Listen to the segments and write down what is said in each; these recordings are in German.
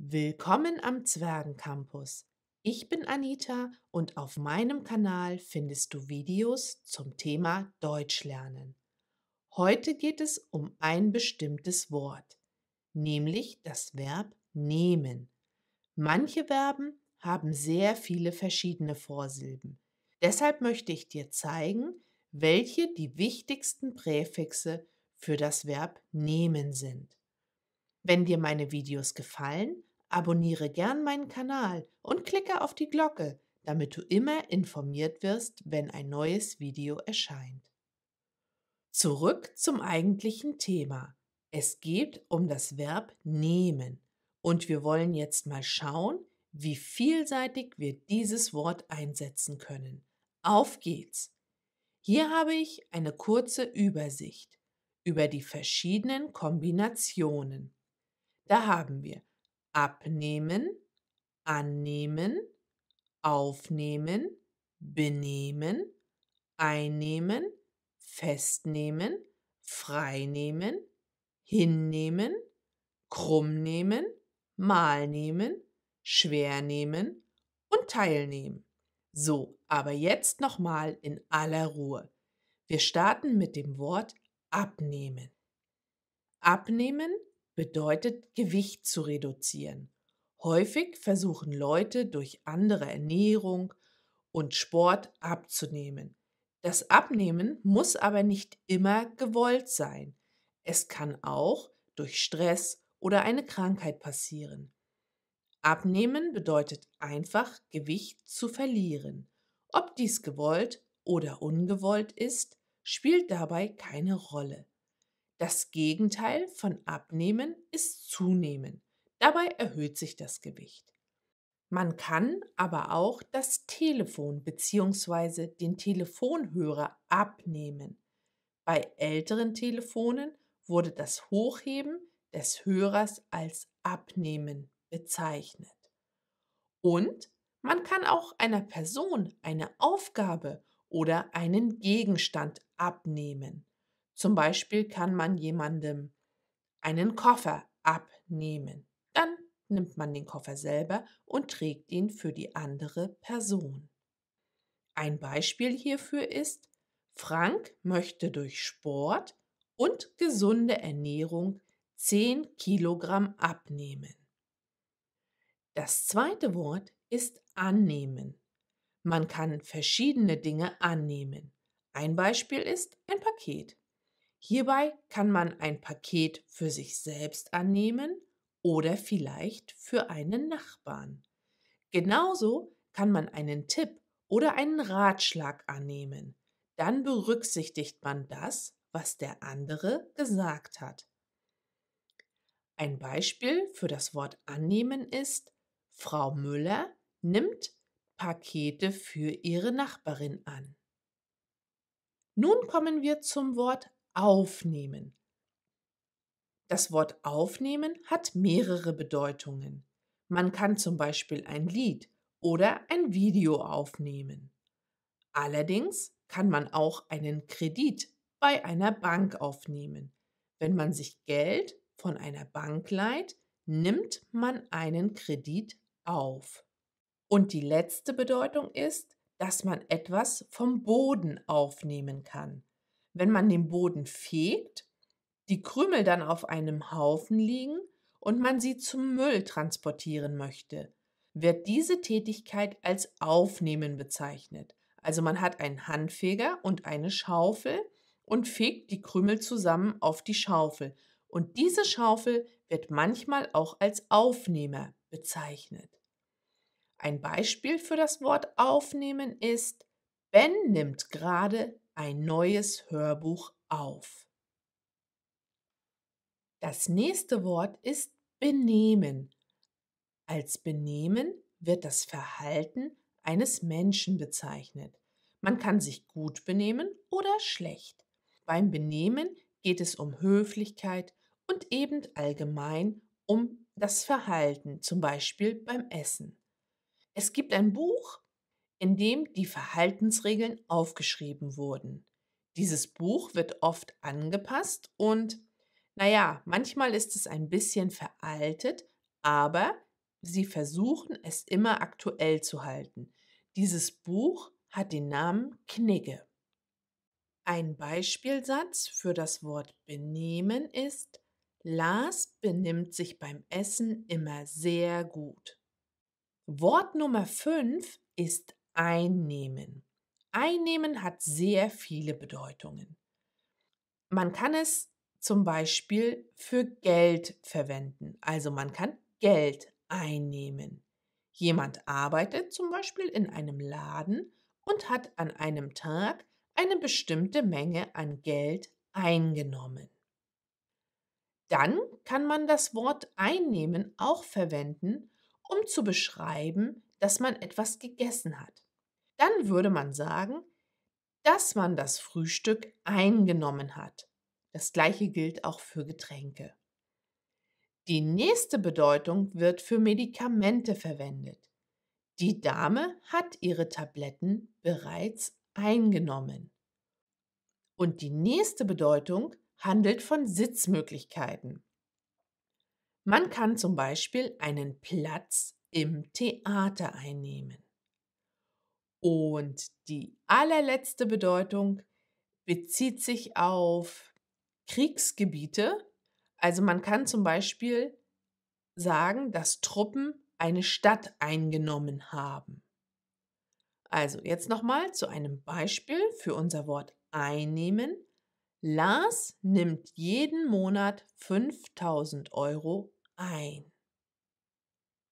Willkommen am Zwergencampus. Ich bin Anita und auf meinem Kanal findest du Videos zum Thema Deutsch lernen. Heute geht es um ein bestimmtes Wort, nämlich das Verb nehmen. Manche Verben haben sehr viele verschiedene Vorsilben. Deshalb möchte ich dir zeigen, welche die wichtigsten Präfixe für das Verb nehmen sind. Wenn dir meine Videos gefallen, Abonniere gern meinen Kanal und klicke auf die Glocke, damit du immer informiert wirst, wenn ein neues Video erscheint. Zurück zum eigentlichen Thema. Es geht um das Verb nehmen und wir wollen jetzt mal schauen, wie vielseitig wir dieses Wort einsetzen können. Auf geht's! Hier habe ich eine kurze Übersicht über die verschiedenen Kombinationen. Da haben wir abnehmen, annehmen, aufnehmen, benehmen, einnehmen, festnehmen, freinehmen, hinnehmen, krumm nehmen, malnehmen, nehmen und teilnehmen. So, aber jetzt nochmal in aller Ruhe. Wir starten mit dem Wort abnehmen. Abnehmen bedeutet Gewicht zu reduzieren. Häufig versuchen Leute durch andere Ernährung und Sport abzunehmen. Das Abnehmen muss aber nicht immer gewollt sein. Es kann auch durch Stress oder eine Krankheit passieren. Abnehmen bedeutet einfach Gewicht zu verlieren. Ob dies gewollt oder ungewollt ist, spielt dabei keine Rolle. Das Gegenteil von Abnehmen ist Zunehmen. Dabei erhöht sich das Gewicht. Man kann aber auch das Telefon bzw. den Telefonhörer abnehmen. Bei älteren Telefonen wurde das Hochheben des Hörers als Abnehmen bezeichnet. Und man kann auch einer Person eine Aufgabe oder einen Gegenstand abnehmen. Zum Beispiel kann man jemandem einen Koffer abnehmen. Dann nimmt man den Koffer selber und trägt ihn für die andere Person. Ein Beispiel hierfür ist, Frank möchte durch Sport und gesunde Ernährung 10 Kilogramm abnehmen. Das zweite Wort ist annehmen. Man kann verschiedene Dinge annehmen. Ein Beispiel ist ein Paket. Hierbei kann man ein Paket für sich selbst annehmen oder vielleicht für einen Nachbarn. Genauso kann man einen Tipp oder einen Ratschlag annehmen. Dann berücksichtigt man das, was der andere gesagt hat. Ein Beispiel für das Wort annehmen ist, Frau Müller nimmt Pakete für ihre Nachbarin an. Nun kommen wir zum Wort aufnehmen. Das Wort aufnehmen hat mehrere Bedeutungen. Man kann zum Beispiel ein Lied oder ein Video aufnehmen. Allerdings kann man auch einen Kredit bei einer Bank aufnehmen. Wenn man sich Geld von einer Bank leiht, nimmt man einen Kredit auf. Und die letzte Bedeutung ist, dass man etwas vom Boden aufnehmen kann wenn man den Boden fegt, die Krümel dann auf einem Haufen liegen und man sie zum Müll transportieren möchte, wird diese Tätigkeit als Aufnehmen bezeichnet. Also man hat einen Handfeger und eine Schaufel und fegt die Krümel zusammen auf die Schaufel. Und diese Schaufel wird manchmal auch als Aufnehmer bezeichnet. Ein Beispiel für das Wort aufnehmen ist, Ben nimmt gerade ein neues Hörbuch auf. Das nächste Wort ist benehmen. Als benehmen wird das Verhalten eines Menschen bezeichnet. Man kann sich gut benehmen oder schlecht. Beim Benehmen geht es um Höflichkeit und eben allgemein um das Verhalten, zum Beispiel beim Essen. Es gibt ein Buch, in dem die Verhaltensregeln aufgeschrieben wurden. Dieses Buch wird oft angepasst und, naja, manchmal ist es ein bisschen veraltet, aber sie versuchen es immer aktuell zu halten. Dieses Buch hat den Namen Knigge. Ein Beispielsatz für das Wort benehmen ist, Lars benimmt sich beim Essen immer sehr gut. Wort Nummer 5 ist einnehmen. Einnehmen hat sehr viele Bedeutungen. Man kann es zum Beispiel für Geld verwenden. Also man kann Geld einnehmen. Jemand arbeitet zum Beispiel in einem Laden und hat an einem Tag eine bestimmte Menge an Geld eingenommen. Dann kann man das Wort einnehmen auch verwenden, um zu beschreiben, dass man etwas gegessen hat dann würde man sagen, dass man das Frühstück eingenommen hat. Das gleiche gilt auch für Getränke. Die nächste Bedeutung wird für Medikamente verwendet. Die Dame hat ihre Tabletten bereits eingenommen. Und die nächste Bedeutung handelt von Sitzmöglichkeiten. Man kann zum Beispiel einen Platz im Theater einnehmen. Und die allerletzte Bedeutung bezieht sich auf Kriegsgebiete. Also man kann zum Beispiel sagen, dass Truppen eine Stadt eingenommen haben. Also jetzt nochmal zu einem Beispiel für unser Wort einnehmen. Lars nimmt jeden Monat 5000 Euro ein.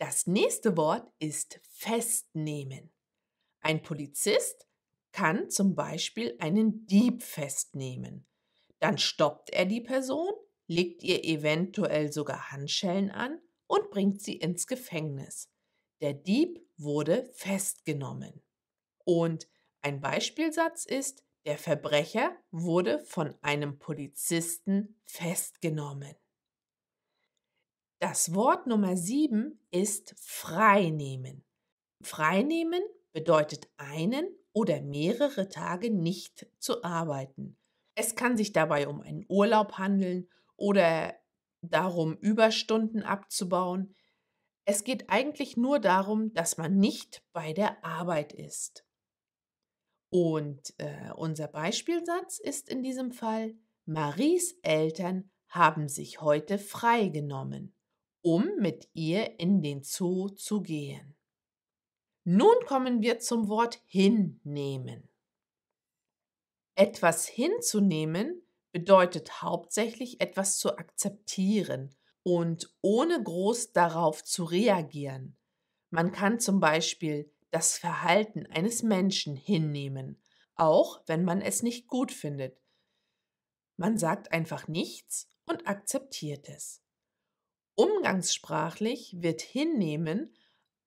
Das nächste Wort ist festnehmen. Ein Polizist kann zum Beispiel einen Dieb festnehmen. Dann stoppt er die Person, legt ihr eventuell sogar Handschellen an und bringt sie ins Gefängnis. Der Dieb wurde festgenommen. Und ein Beispielsatz ist, der Verbrecher wurde von einem Polizisten festgenommen. Das Wort Nummer 7 ist freinehmen. Freinehmen bedeutet einen oder mehrere Tage nicht zu arbeiten. Es kann sich dabei um einen Urlaub handeln oder darum, Überstunden abzubauen. Es geht eigentlich nur darum, dass man nicht bei der Arbeit ist. Und äh, unser Beispielsatz ist in diesem Fall, Maries Eltern haben sich heute freigenommen, um mit ihr in den Zoo zu gehen. Nun kommen wir zum Wort hinnehmen. Etwas hinzunehmen bedeutet hauptsächlich etwas zu akzeptieren und ohne groß darauf zu reagieren. Man kann zum Beispiel das Verhalten eines Menschen hinnehmen, auch wenn man es nicht gut findet. Man sagt einfach nichts und akzeptiert es. Umgangssprachlich wird hinnehmen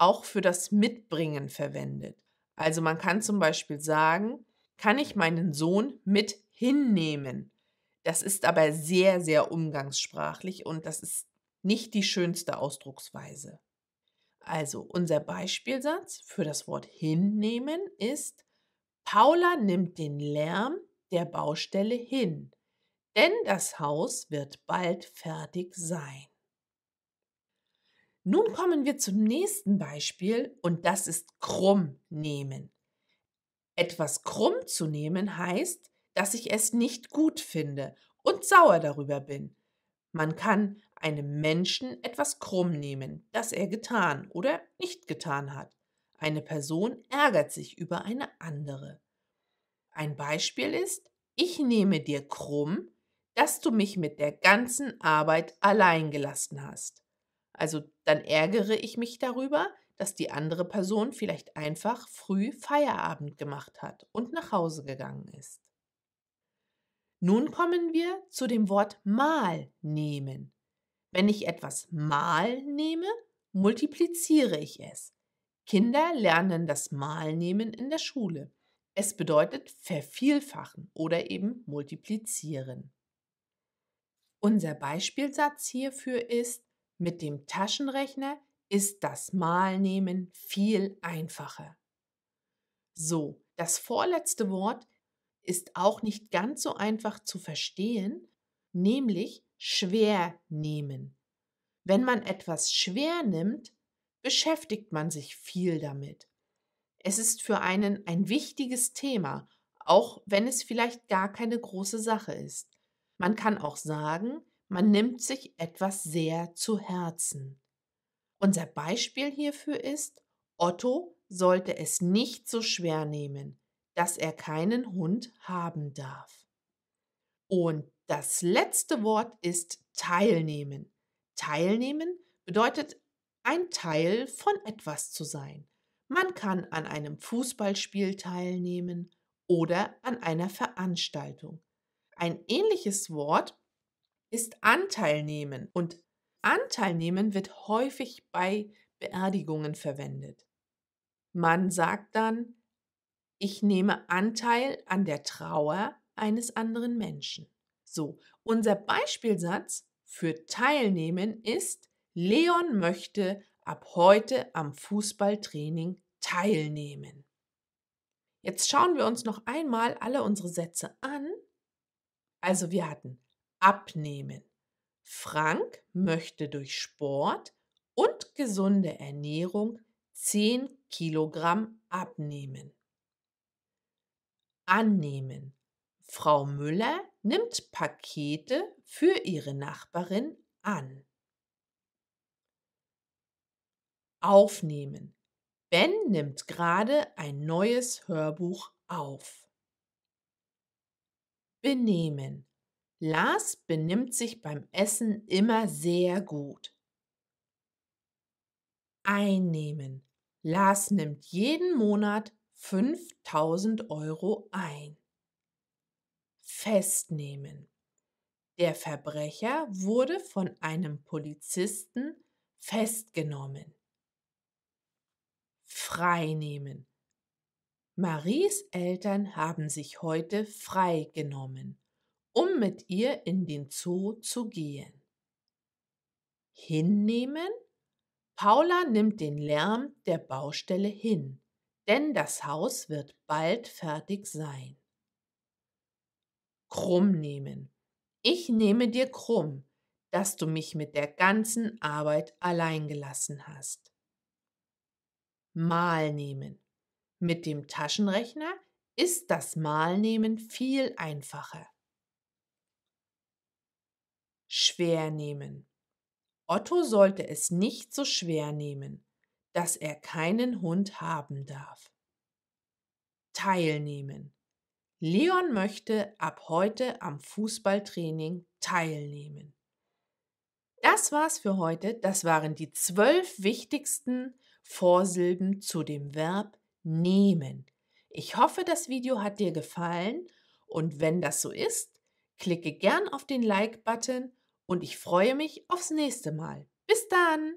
auch für das Mitbringen verwendet. Also man kann zum Beispiel sagen, kann ich meinen Sohn mit hinnehmen? Das ist aber sehr, sehr umgangssprachlich und das ist nicht die schönste Ausdrucksweise. Also unser Beispielsatz für das Wort hinnehmen ist, Paula nimmt den Lärm der Baustelle hin, denn das Haus wird bald fertig sein. Nun kommen wir zum nächsten Beispiel und das ist krumm nehmen. Etwas krumm zu nehmen heißt, dass ich es nicht gut finde und sauer darüber bin. Man kann einem Menschen etwas krumm nehmen, das er getan oder nicht getan hat. Eine Person ärgert sich über eine andere. Ein Beispiel ist, ich nehme dir krumm, dass du mich mit der ganzen Arbeit allein gelassen hast. Also dann ärgere ich mich darüber, dass die andere Person vielleicht einfach früh Feierabend gemacht hat und nach Hause gegangen ist. Nun kommen wir zu dem Wort mal nehmen. Wenn ich etwas mal nehme, multipliziere ich es. Kinder lernen das Malnehmen in der Schule. Es bedeutet vervielfachen oder eben multiplizieren. Unser Beispielsatz hierfür ist, mit dem Taschenrechner ist das Malnehmen viel einfacher. So, das vorletzte Wort ist auch nicht ganz so einfach zu verstehen, nämlich schwer nehmen. Wenn man etwas schwer nimmt, beschäftigt man sich viel damit. Es ist für einen ein wichtiges Thema, auch wenn es vielleicht gar keine große Sache ist. Man kann auch sagen, man nimmt sich etwas sehr zu Herzen. Unser Beispiel hierfür ist, Otto sollte es nicht so schwer nehmen, dass er keinen Hund haben darf. Und das letzte Wort ist teilnehmen. Teilnehmen bedeutet ein Teil von etwas zu sein. Man kann an einem Fußballspiel teilnehmen oder an einer Veranstaltung. Ein ähnliches Wort ist Anteil nehmen. Und Anteil nehmen wird häufig bei Beerdigungen verwendet. Man sagt dann, ich nehme Anteil an der Trauer eines anderen Menschen. So, unser Beispielsatz für Teilnehmen ist, Leon möchte ab heute am Fußballtraining teilnehmen. Jetzt schauen wir uns noch einmal alle unsere Sätze an. Also wir hatten abnehmen. Frank möchte durch Sport und gesunde Ernährung 10 Kilogramm abnehmen. Annehmen. Frau Müller nimmt Pakete für ihre Nachbarin an. Aufnehmen. Ben nimmt gerade ein neues Hörbuch auf. Benehmen. Lars benimmt sich beim Essen immer sehr gut. Einnehmen. Lars nimmt jeden Monat 5000 Euro ein. Festnehmen. Der Verbrecher wurde von einem Polizisten festgenommen. Freinehmen. Maries Eltern haben sich heute freigenommen um mit ihr in den Zoo zu gehen. Hinnehmen? Paula nimmt den Lärm der Baustelle hin, denn das Haus wird bald fertig sein. Krumm nehmen. Ich nehme dir krumm, dass du mich mit der ganzen Arbeit allein gelassen hast. Mal nehmen. Mit dem Taschenrechner ist das Malnehmen viel einfacher schwer nehmen. Otto sollte es nicht so schwer nehmen, dass er keinen Hund haben darf. Teilnehmen. Leon möchte ab heute am Fußballtraining teilnehmen. Das war's für heute. Das waren die zwölf wichtigsten Vorsilben zu dem Verb nehmen. Ich hoffe, das Video hat dir gefallen und wenn das so ist, klicke gern auf den Like-Button und ich freue mich aufs nächste Mal. Bis dann!